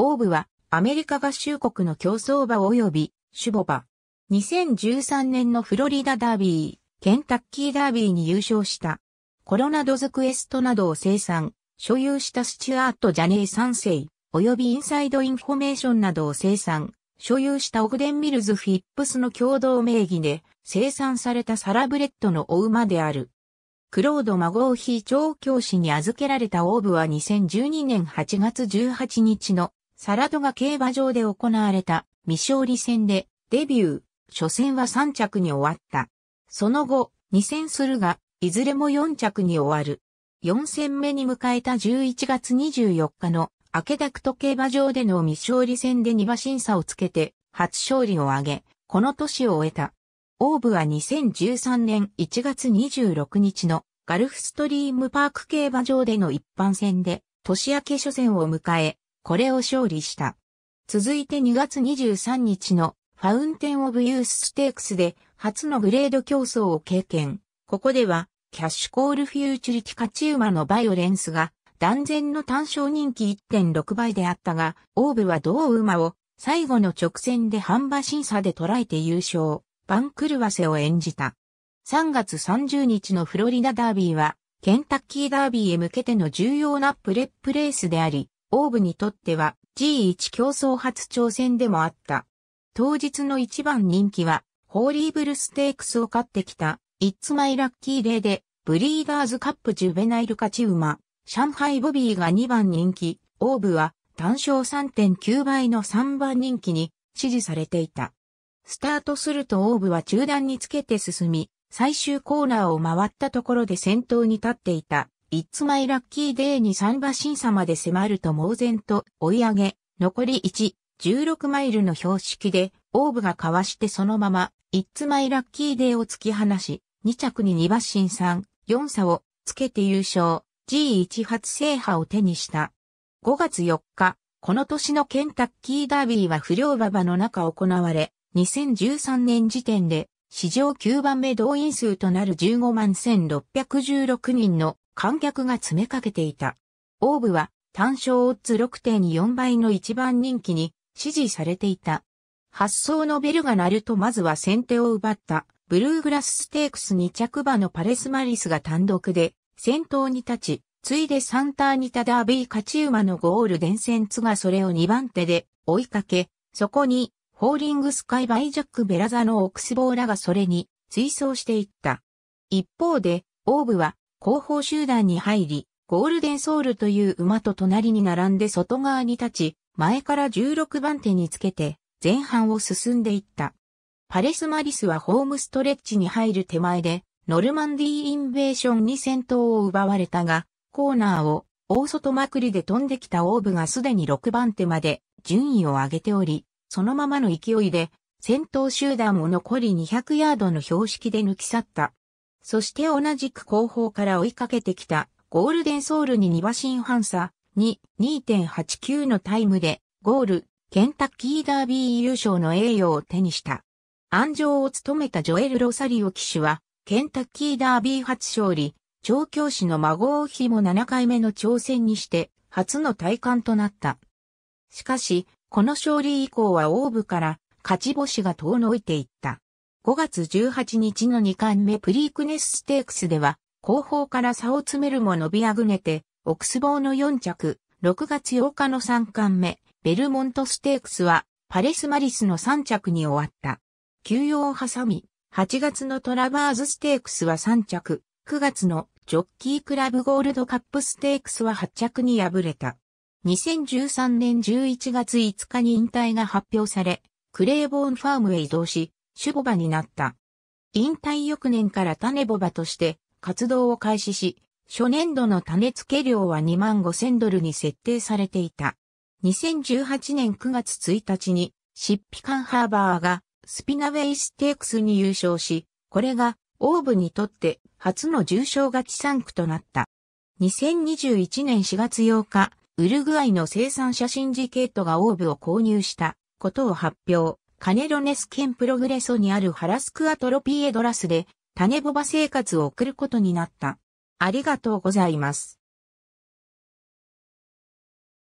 オーブはアメリカ合衆国の競争馬及びュボ馬。2013年のフロリダダービー、ケンタッキーダービーに優勝した。コロナドズクエストなどを生産、所有したスチュアート・ジャネー三世、及びインサイドインフォメーションなどを生産、所有したオグデン・ミルズ・フィップスの共同名義で生産されたサラブレッドのお馬である。クロード・マゴーヒー調教師に預けられたオーブは2012年8月18日のサラトガ競馬場で行われた未勝利戦でデビュー、初戦は3着に終わった。その後、2戦するが、いずれも4着に終わる。4戦目に迎えた11月24日のアケダクト競馬場での未勝利戦で2馬審査をつけて初勝利を挙げ、この年を終えた。オーブは2013年1月26日のガルフストリームパーク競馬場での一般戦で年明け初戦を迎え、これを勝利した。続いて2月23日のファウンテン・オブ・ユース・ステークスで初のグレード競争を経験。ここでは、キャッシュコール・フューチュリティ・カチウマのバイオレンスが断然の単勝人気1.6倍であったが、オーブは同馬を最後の直線で半馬審査で捉えて優勝、番狂わせを演じた。3月30日のフロリダダービーは、ケンタッキーダービーへ向けての重要なプレップレースであり、オーブにとっては G1 競争初挑戦でもあった。当日の一番人気は、ホーリーブルステークスを勝ってきた、イッツマイラッキーデーで、ブリーダーズカップジュベナイル勝ち馬、上海ボビーが2番人気、オーブは単勝3.9倍の3番人気に支持されていた。スタートするとオーブは中段につけて進み、最終コーナーを回ったところで先頭に立っていた。It's My Lucky Day に3馬審査まで迫ると猛然と追い上げ、残り1、16マイルの標識で、オーブが交わしてそのまま、It's My Lucky Day を突き放し、2着に2馬審査、4差をつけて優勝、G1 初制覇を手にした。5月4日、この年のケンタッキーダービーは不良馬場の中行われ、2013年時点で史上9番目動員数となる15万1616人の観客が詰めかけていた。オーブは単勝オッズ6.4倍の一番人気に支持されていた。発想のベルが鳴るとまずは先手を奪ったブルーグラスステークス2着馬のパレスマリスが単独で先頭に立ち、ついでサンターニタダービー勝ち馬のゴール伝線ツがそれを2番手で追いかけ、そこにホーリングスカイバイジャックベラザのオクスボーラがそれに追走していった。一方で、オーブは後方集団に入り、ゴールデンソウルという馬と隣に並んで外側に立ち、前から16番手につけて、前半を進んでいった。パレスマリスはホームストレッチに入る手前で、ノルマンディーインベーションに先頭を奪われたが、コーナーを大外まくりで飛んできたオーブがすでに6番手まで順位を上げており、そのままの勢いで、先頭集団を残り200ヤードの標識で抜き去った。そして同じく後方から追いかけてきたゴールデンソウルに2馬身半差に2.89のタイムでゴール、ケンタッキーダービー優勝の栄誉を手にした。安城を務めたジョエル・ロサリオ騎手は、ケンタッキーダービー初勝利、調教師の孫を日も7回目の挑戦にして、初の体感となった。しかし、この勝利以降はオーブから勝ち星が遠のいていった。5月18日の2冠目プリークネスステークスでは、後方から差を詰めるも伸びあぐねて、オクスボーの4着、6月8日の3冠目、ベルモントステークスは、パレスマリスの3着に終わった。休養を挟み、8月のトラバーズステークスは3着、9月のジョッキークラブゴールドカップステークスは8着に敗れた。2013年11月5日に引退が発表され、クレーボーンファームへ移動し、シュボバになった。引退翌年から種ボバとして活動を開始し、初年度の種付け量は2万5千ドルに設定されていた。2018年9月1日に、シッピカンハーバーがスピナウェイステークスに優勝し、これがオーブにとって初の重賞勝ち産区となった。2021年4月8日、ウルグアイの生産写真ジケートがオーブを購入したことを発表。カネロネス県プログレソにあるハラスクアトロピエドラスで、種ボバ生活を送ることになった。ありがとうございます。